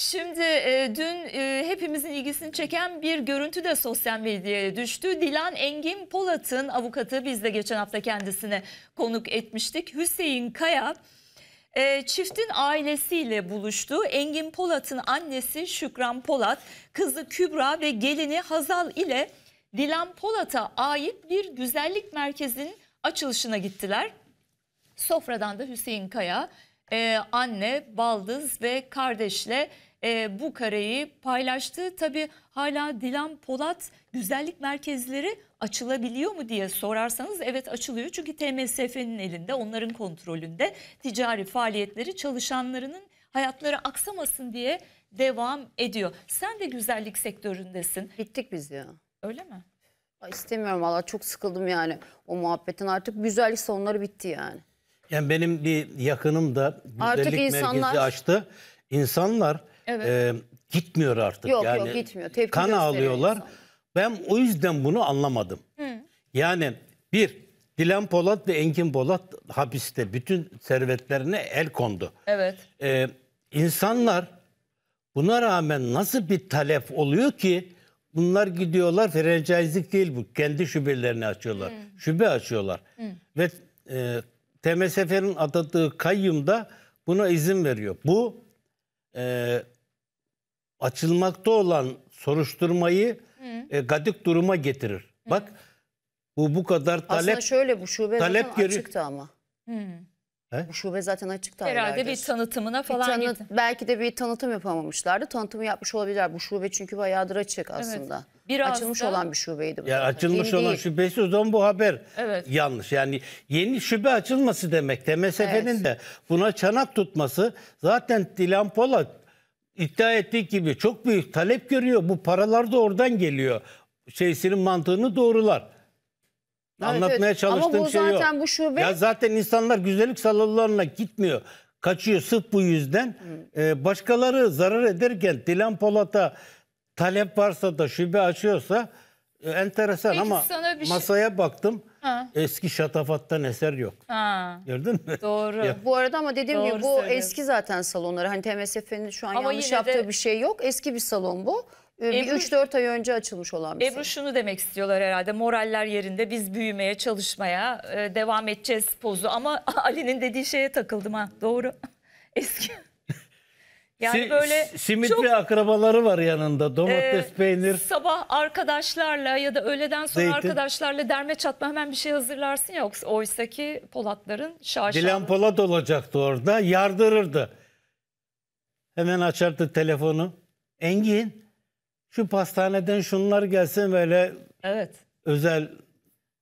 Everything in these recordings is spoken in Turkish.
Şimdi e, dün e, hepimizin ilgisini çeken bir görüntü de sosyal medyaya düştü. Dilan Engin Polat'ın avukatı biz de geçen hafta kendisine konuk etmiştik. Hüseyin Kaya e, çiftin ailesiyle buluştu. Engin Polat'ın annesi Şükran Polat, kızı Kübra ve gelini Hazal ile Dilan Polat'a ait bir güzellik merkezinin açılışına gittiler. Sofradan da Hüseyin Kaya e, anne, baldız ve kardeşle e, bu kareyi paylaştı. Tabi hala Dilan Polat güzellik merkezleri açılabiliyor mu diye sorarsanız evet açılıyor. Çünkü TMSF'nin elinde onların kontrolünde ticari faaliyetleri çalışanlarının hayatları aksamasın diye devam ediyor. Sen de güzellik sektöründesin. Bittik biz ya. Öyle mi? Ay istemiyorum valla çok sıkıldım yani o muhabbetin artık güzellik salonları bitti yani. Yani benim bir yakınım da güzellik artık insanlar... merkezi açtı. İnsanlar evet. e, gitmiyor artık. Yok yani, yok gitmiyor. Tepki kan ağlıyorlar. Insan. Ben o yüzden bunu anlamadım. Hı. Yani bir Dilan Polat ve Engin Polat hapiste bütün servetlerine el kondu. Evet. Ee, insanlar buna rağmen nasıl bir talep oluyor ki bunlar gidiyorlar franchise'lik değil bu. Kendi şubelerini açıyorlar. Hmm. Şube açıyorlar. Hmm. Ve e, TMSF'nin atadığı kayyum da buna izin veriyor. Bu e, açılmakta olan soruşturmayı e, gadik duruma getirir. Hı. Bak bu bu kadar talep Aslında şöyle bu şube talep zaten açıktı ama. Hı. He? Bu şube zaten açıktı. Herhalde aylardır. bir tanıtımına falan bir tanı- gitti. Belki de bir tanıtım yapamamışlardı. Tanıtımı yapmış olabilirler. Bu şube çünkü bayağıdır açık aslında. Evet. Biraz açılmış da... olan bir şubeydi. Bu ya açılmış Yeni olan değil. şubesi o zaman bu haber evet. yanlış. Yani yeni şube açılması demek. TMSF'nin evet. de buna çanak tutması zaten Dilan Polat iddia ettiği gibi çok büyük talep görüyor. Bu paralar da oradan geliyor. Şeysinin mantığını doğrular. Evet, Anlatmaya evet. çalıştığım Ama bu şey zaten yok. bu şube... Ya zaten insanlar güzellik salonlarına gitmiyor. Kaçıyor sırf bu yüzden. Ee, başkaları zarar ederken Dilan Polat'a talep varsa da şube açıyorsa e, enteresan Peki ama şey... masaya baktım. Ha. Eski şatafattan eser yok. Ha. Gördün mü? Doğru. Ya. Bu arada ama dediğim Doğru gibi bu eski zaten salonları. Hani TMSF'nin şu an ama yanlış yaptığı de... bir şey yok. Eski bir salon bu. Ee, bir 3-4 ay önce açılmış olan bir Ebru şunu demek istiyorlar herhalde moraller yerinde biz büyümeye çalışmaya e, devam edeceğiz pozu ama Ali'nin dediği şeye takıldım ha doğru eski. Yani böyle Simitli çok akrabaları var yanında. Domates, e, peynir. sabah arkadaşlarla ya da öğleden sonra Zeytin. arkadaşlarla derme çatma hemen bir şey hazırlarsın ya Yoksa- oysa ki Polatların Dilan şaşalı. Polat olacaktı orada. Yardırırdı. Hemen açardı telefonu. Engin şu pastaneden şunlar gelsin böyle Evet. özel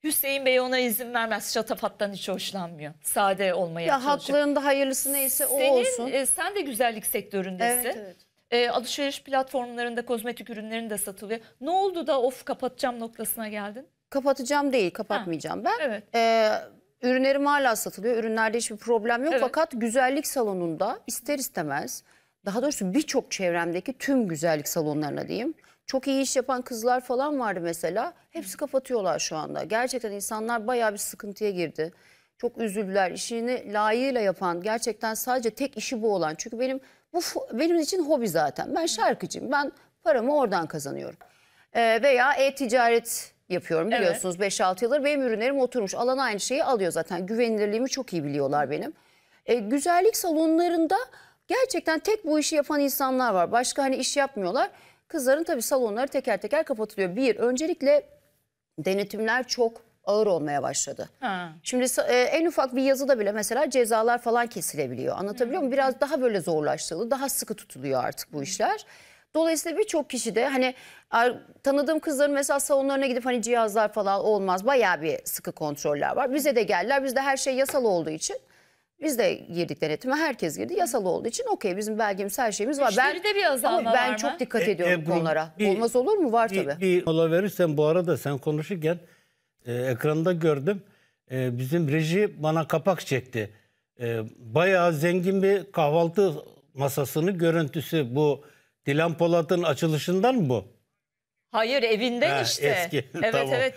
Hüseyin Bey ona izin vermez. Şatafattan hiç hoşlanmıyor. Sade olmaya Ya çalışır. haklarında hayırlısı neyse o Senin, olsun. e, sen de güzellik sektöründesin. Evet, evet. E, alışveriş platformlarında kozmetik ürünlerin de satılıyor. Ne oldu da of kapatacağım noktasına geldin? Kapatacağım değil, kapatmayacağım ben. Evet. Ee, ürünlerim hala satılıyor. Ürünlerde hiçbir problem yok. Evet. Fakat güzellik salonunda ister istemez daha doğrusu birçok çevremdeki tüm güzellik salonlarına diyeyim. Çok iyi iş yapan kızlar falan vardı mesela. Hepsi kapatıyorlar şu anda. Gerçekten insanlar bayağı bir sıkıntıya girdi. Çok üzüldüler. İşini layığıyla yapan, gerçekten sadece tek işi bu olan. Çünkü benim bu benim için hobi zaten. Ben şarkıcıyım. Ben paramı oradan kazanıyorum. Ee, veya e-ticaret yapıyorum biliyorsunuz evet. 5-6 yıldır. Benim ürünlerim oturmuş. Alan aynı şeyi alıyor zaten. Güvenilirliğimi çok iyi biliyorlar benim. Ee, güzellik salonlarında gerçekten tek bu işi yapan insanlar var. Başka hani iş yapmıyorlar. Kızların tabii salonları teker teker kapatılıyor. Bir, öncelikle denetimler çok ağır olmaya başladı. Ha. Şimdi e, en ufak bir yazıda bile mesela cezalar falan kesilebiliyor. Anlatabiliyor hmm. muyum? Biraz daha böyle zorlaştırıldı. Daha sıkı tutuluyor artık bu işler. Dolayısıyla birçok kişi de hani tanıdığım kızların mesela salonlarına gidip hani cihazlar falan olmaz. Bayağı bir sıkı kontroller var. Bize de geldiler. Bizde her şey yasal olduğu için biz de girdik denetime. Herkes girdi. Yasalı olduğu için okey bizim belgemiz her şeyimiz var. Ben, Müşteride bir azalma ama ben mı? çok dikkat e, ediyorum e, bu konulara. bir- Olmaz olur mu? Var tabii. Bir, bir mola verirsen bu arada sen konuşurken e, ekranda gördüm. E, bizim reji bana kapak çekti. E, bayağı zengin bir kahvaltı masasının görüntüsü bu Dilan Polat'ın açılışından mı bu? Hayır evinden Ha, işte. eski. Evet Tamam. evet.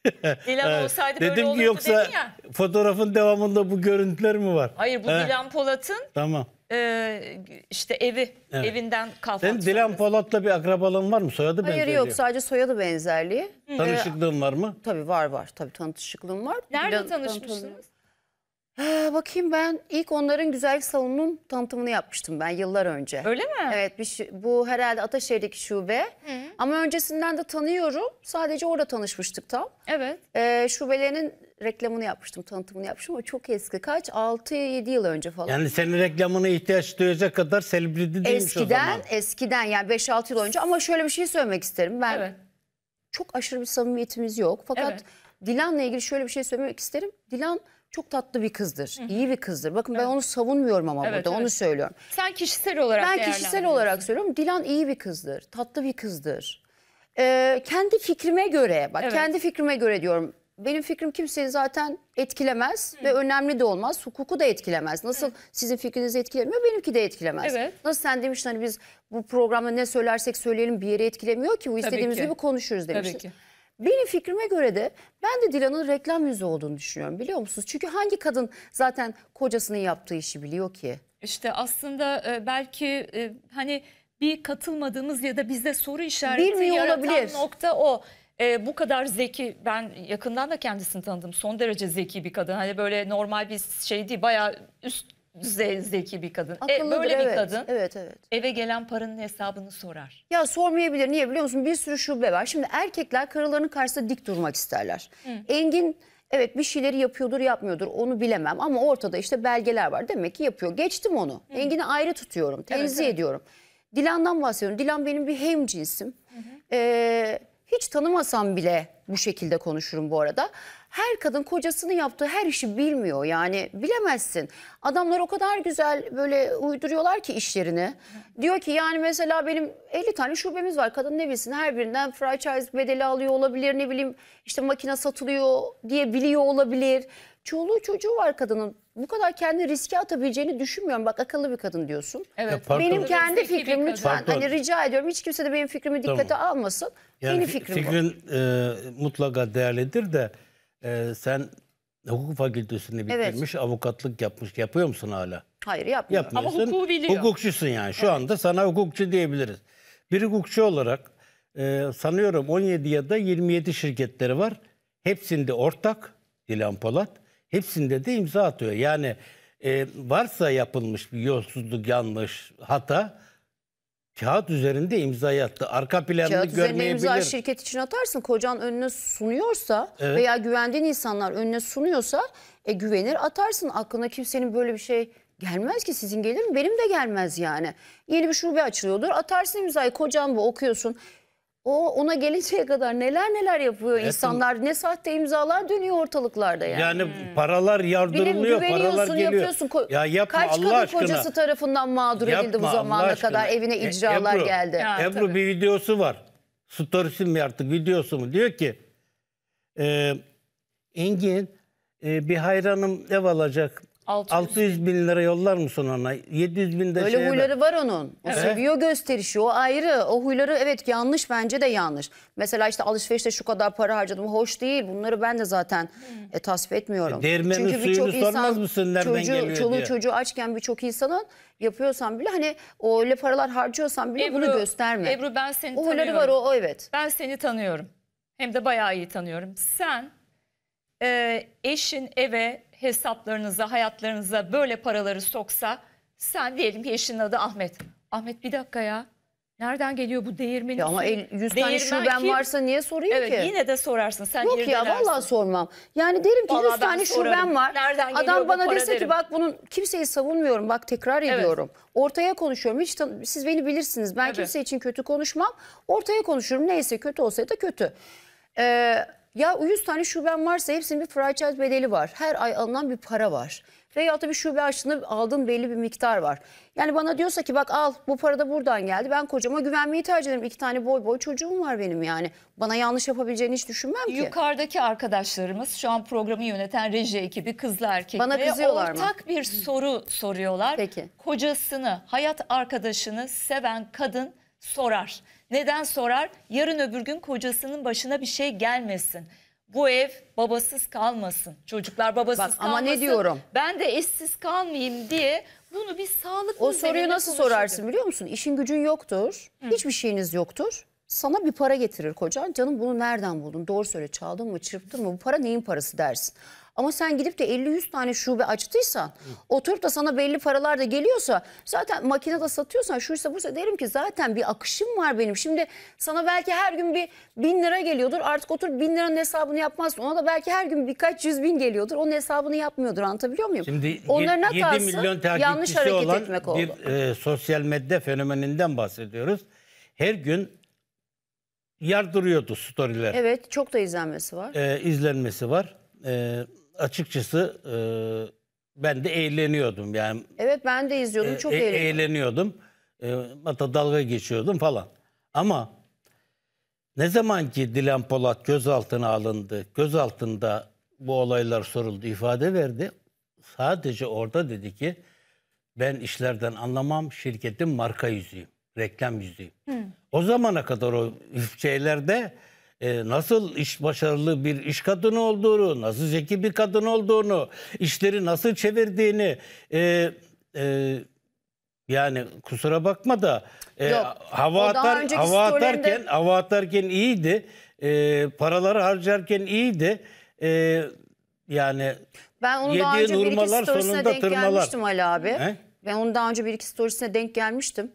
Dilan olsaydı böyle Dedim ki olurdu yoksa dedin ya. fotoğrafın devamında bu görüntüler mi var? Hayır bu He. Dilan Polat'ın Tamam. e, işte evi, Evet. evinden kahvaltı. Sen Dilan Polat'la bir akrabalığın var mı? Soyadı Hayır benzeri. yok sadece soyadı benzerliği. Tanışıklığın var mı? Tabii var var. Tabii tanışıklığım var. Nerede Plan- tanışmışsınız? bakayım ben ilk onların güzellik salonunun tanıtımını yapmıştım ben yıllar önce. Öyle mi? Evet bir bu herhalde Ataşehir'deki şube. Ama öncesinden de tanıyorum. Sadece orada tanışmıştık tam. Evet. Ee, şubelerinin reklamını yapmıştım, tanıtımını yapmıştım ama çok eski. Kaç? 6-7 yıl önce falan. Yani senin reklamına ihtiyaç duyacak kadar selebriti değilmiş o eskiden, eskiden yani 5-6 yıl önce ama şöyle bir şey söylemek isterim. Ben Evet. çok aşırı bir samimiyetimiz yok. Fakat Evet. Dilan'la ilgili şöyle bir şey söylemek isterim. Dilan çok tatlı bir kızdır. iyi bir kızdır. Bakın evet. ben onu savunmuyorum ama evet, burada evet. onu söylüyorum. Sen kişisel olarak Ben kişisel olarak söylüyorum. Dilan iyi bir kızdır. Tatlı bir kızdır. Ee, kendi fikrime göre bak evet. kendi fikrime göre diyorum. Benim fikrim kimseyi zaten etkilemez Hı. ve önemli de olmaz. Hukuku da etkilemez. Nasıl Hı. sizin fikrinizi etkilemiyor benimki de etkilemez. Evet. Nasıl sen demiştin hani biz bu programda ne söylersek söyleyelim bir yere etkilemiyor ki. Bu istediğimiz gibi konuşuruz demiştin. Tabii ki. Benim fikrime göre de ben de Dilan'ın reklam yüzü olduğunu düşünüyorum biliyor musunuz? Çünkü hangi kadın zaten kocasının yaptığı işi biliyor ki? İşte aslında e, belki e, hani bir katılmadığımız ya da bizde soru işareti Bilmiyor yaratan olabilir. nokta o. E, bu kadar zeki ben yakından da kendisini tanıdım. Son derece zeki bir kadın. Hani böyle normal bir şey değil. Bayağı üst zeki bir kadın. Akıllıdır, e, böyle evet. bir kadın evet, evet. eve gelen paranın hesabını sorar. Ya sormayabilir. Niye biliyor musun? Bir sürü şube var. Şimdi erkekler karılarının karşısında dik durmak isterler. Hı. Engin evet bir şeyleri yapıyordur yapmıyordur onu bilemem ama ortada işte belgeler var. Demek ki yapıyor. Geçtim onu. Hı. Engin'i ayrı tutuyorum. Tenzih evet, ediyorum. Evet. Dilan'dan bahsediyorum. Dilan benim bir hemcinsim. Hı hı. Ee, hiç tanımasam bile bu şekilde konuşurum bu arada her kadın kocasının yaptığı her işi bilmiyor yani bilemezsin. Adamlar o kadar güzel böyle uyduruyorlar ki işlerini. Diyor ki yani mesela benim 50 tane şubemiz var kadın ne bilsin her birinden franchise bedeli alıyor olabilir ne bileyim işte makine satılıyor diye biliyor olabilir. Çoluğu çocuğu var kadının bu kadar kendi riske atabileceğini düşünmüyorum. Bak akıllı bir kadın diyorsun. Evet. Ya, benim kendi fikrim lütfen hani rica ediyorum hiç kimse de benim fikrimi dikkate tamam. almasın. Yani benim fikrim fikrin bu. E, mutlaka değerlidir de ee, sen hukuk fakültesini bitirmiş, evet. avukatlık yapmış. Yapıyor musun hala? Hayır yapmıyorum. Yapmıyorsun. Ama hukuku Hukukçusun yani. Şu evet. anda sana hukukçu diyebiliriz. Bir hukukçu olarak e, sanıyorum 17 ya da 27 şirketleri var. Hepsinde ortak Dilan Polat. Hepsinde de imza atıyor. Yani e, varsa yapılmış bir yolsuzluk, yanlış, hata kağıt üzerinde imzayı attı. Arka planını kağıt görmeyebilir. Kağıt üzerinde imza şirket için atarsın. Kocan önüne sunuyorsa evet. veya güvendiğin insanlar önüne sunuyorsa e, güvenir atarsın. Aklına kimsenin böyle bir şey gelmez ki sizin gelir mi? Benim de gelmez yani. Yeni bir şube açılıyordur. Atarsın imzayı kocan bu okuyorsun. O ona gelinceye kadar neler neler yapıyor Evet. insanlar. Ne sahte imzalar dönüyor ortalıklarda yani. Yani paralar Bilim yardırılıyor, paralar güveniyorsun geliyor. yapıyorsun. Ya yapma Kaç Allah kadın kocası tarafından mağdur edildi bu Yapma Allah kadar evine E, Ebru, geldi. Ya. Ebru tabii. bir videosu var. Storiesi mi artık videosu mu? Diyor ki e, Engin e, bir hayranım ev alacak 600. 600 bin lira yollar mısın ona? 700 bin de Öyle şeye huyları var onun. O Evet. seviyor gösterişi. O ayrı. O huyları evet yanlış bence de yanlış. Mesela işte alışverişte şu kadar para harcadım. Hoş değil. Bunları ben de zaten e, tasvip etmiyorum. E, değirmenin suyunu birçok sormaz mısın nereden çocuğu, geliyor çoluğu diye? çocuğu açken birçok insanın yapıyorsan bile hani o öyle paralar harcıyorsan bile bunu gösterme. Ebru ben seni o tanıyorum. var o, o evet. Ben seni tanıyorum. Hem de bayağı iyi tanıyorum. Sen e, eşin eve hesaplarınıza, hayatlarınıza böyle paraları soksa sen diyelim ki eşinin adı Ahmet. Ahmet bir dakika ya. Nereden geliyor bu değirmenin? Ya ama el, 100 tane şuben kim? varsa niye sorayım evet, ki? Evet yine de sorarsın. Sen Yok ya vallahi sormam. Yani derim ki vallahi 100 tane sorarım. şuben var. Nereden Adam bana dese derim. ki bak bunun kimseyi savunmuyorum bak tekrar evet. ediyorum. Ortaya konuşuyorum. Hiç siz beni bilirsiniz. Ben evet. kimse için kötü konuşmam. Ortaya konuşurum. Neyse kötü olsaydı kötü. Ee, ya 100 tane şuben varsa hepsinin bir franchise bedeli var. Her ay alınan bir para var. Veya da bir şube açtığında aldığın belli bir miktar var. Yani bana diyorsa ki bak al bu para da buradan geldi. Ben kocama güvenmeyi tercih ederim. İki tane boy boy çocuğum var benim yani. Bana yanlış yapabileceğini hiç düşünmem ki. Yukarıdaki arkadaşlarımız şu an programı yöneten reji ekibi kızla erkekle bana kızıyorlar ortak mı? bir soru soruyorlar. Peki. Kocasını, hayat arkadaşını seven kadın sorar. Neden sorar? Yarın öbür gün kocasının başına bir şey gelmesin. Bu ev babasız kalmasın. Çocuklar babasız Bak, kalmasın. Ama ne diyorum? Ben de eşsiz kalmayayım diye bunu bir sağlık. O soruyu nasıl sorarsın biliyor musun? İşin gücün yoktur. Hı. Hiçbir şeyiniz yoktur. Sana bir para getirir kocan. Canım bunu nereden buldun? Doğru söyle çaldın mı çırptın mı? Bu para neyin parası dersin. Ama sen gidip de 50-100 tane şube açtıysan Hı. oturup da sana belli paralar da geliyorsa zaten makine de satıyorsan şuysa buysa derim ki zaten bir akışım var benim. Şimdi sana belki her gün bir bin lira geliyordur artık oturup bin liranın hesabını yapmazsın. Ona da belki her gün birkaç yüz bin geliyordur. Onun hesabını yapmıyordur anlatabiliyor muyum? Şimdi Onların 7 hatası milyon yanlış hareket olan etmek oldu. Bir e, sosyal medya fenomeninden bahsediyoruz. Her gün yardırıyordu storyler. Evet çok da izlenmesi var. E, izlenmesi var. E, açıkçası e, ben de eğleniyordum yani. Evet ben de izliyordum e, çok e, eğleniyordum. Eğleniyordum. E, hatta dalga geçiyordum falan. Ama ne zaman ki Dilan Polat gözaltına alındı, gözaltında bu olaylar soruldu, ifade verdi. Sadece orada dedi ki ben işlerden anlamam, şirketin marka yüzüyüm, reklam yüzüyüm. Hı. O zamana kadar o şeylerde e, nasıl iş başarılı bir iş kadını olduğunu, nasıl zeki bir kadın olduğunu, işleri nasıl çevirdiğini e, e, yani kusura bakma da e, Yok, hava atar hava atarken storyinde... hava atarken iyiydi. E, paraları harcarken iyiydi. E, yani ben onu daha önce bir iki storiesine denk tırmalar. gelmiştim Ali abi. He? Ben onu daha önce bir iki storiesine denk gelmiştim.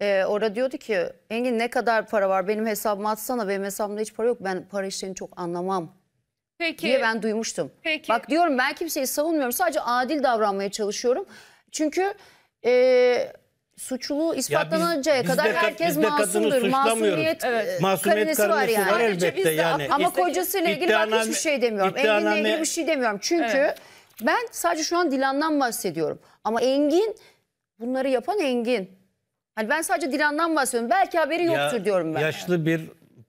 Ee, orada diyordu ki Engin ne kadar para var benim hesabıma atsana benim hesabımda hiç para yok ben para işlerini çok anlamam Peki. diye ben duymuştum. Peki. Bak diyorum ben kimseyi savunmuyorum sadece adil davranmaya çalışıyorum. Çünkü e, suçluluğu ispatlanıncaya kadar biz herkes biz masumdur. Masumiyet, evet. masumiyet karinesi var yani. Var elbette yani. Ama kocasıyla ilgili ben hiçbir şey demiyorum. Engin'le ilgili bir şey demiyorum. Çünkü evet. ben sadece şu an Dilan'dan bahsediyorum. Ama Engin bunları yapan Engin. Hani ben sadece Dilan'dan bahsediyorum. Belki haberi yoktur ya, diyorum ben. Yaşlı bir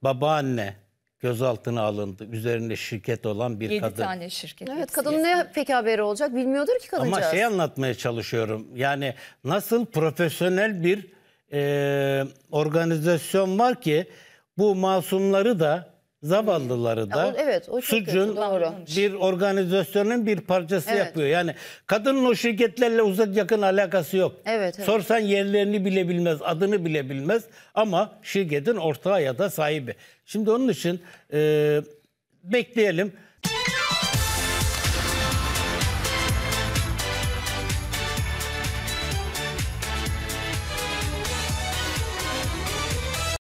babaanne gözaltına alındı. Üzerinde şirket olan bir 7 kadın. 7 tane şirket. Evet kadının ne peki haberi olacak bilmiyordur ki kadıncağız. Ama şey anlatmaya çalışıyorum. Yani nasıl profesyonel bir e, organizasyon var ki bu masumları da zavallıları da Ya o- evet, o çok doğru. bir organizasyonun bir parçası Evet. yapıyor. Yani kadının o şirketlerle uzak yakın alakası yok. Evet, evet. Sorsan yerlerini bile bilmez, adını bile bilmez ama şirketin ortağı ya da sahibi. Şimdi onun için e, bekleyelim.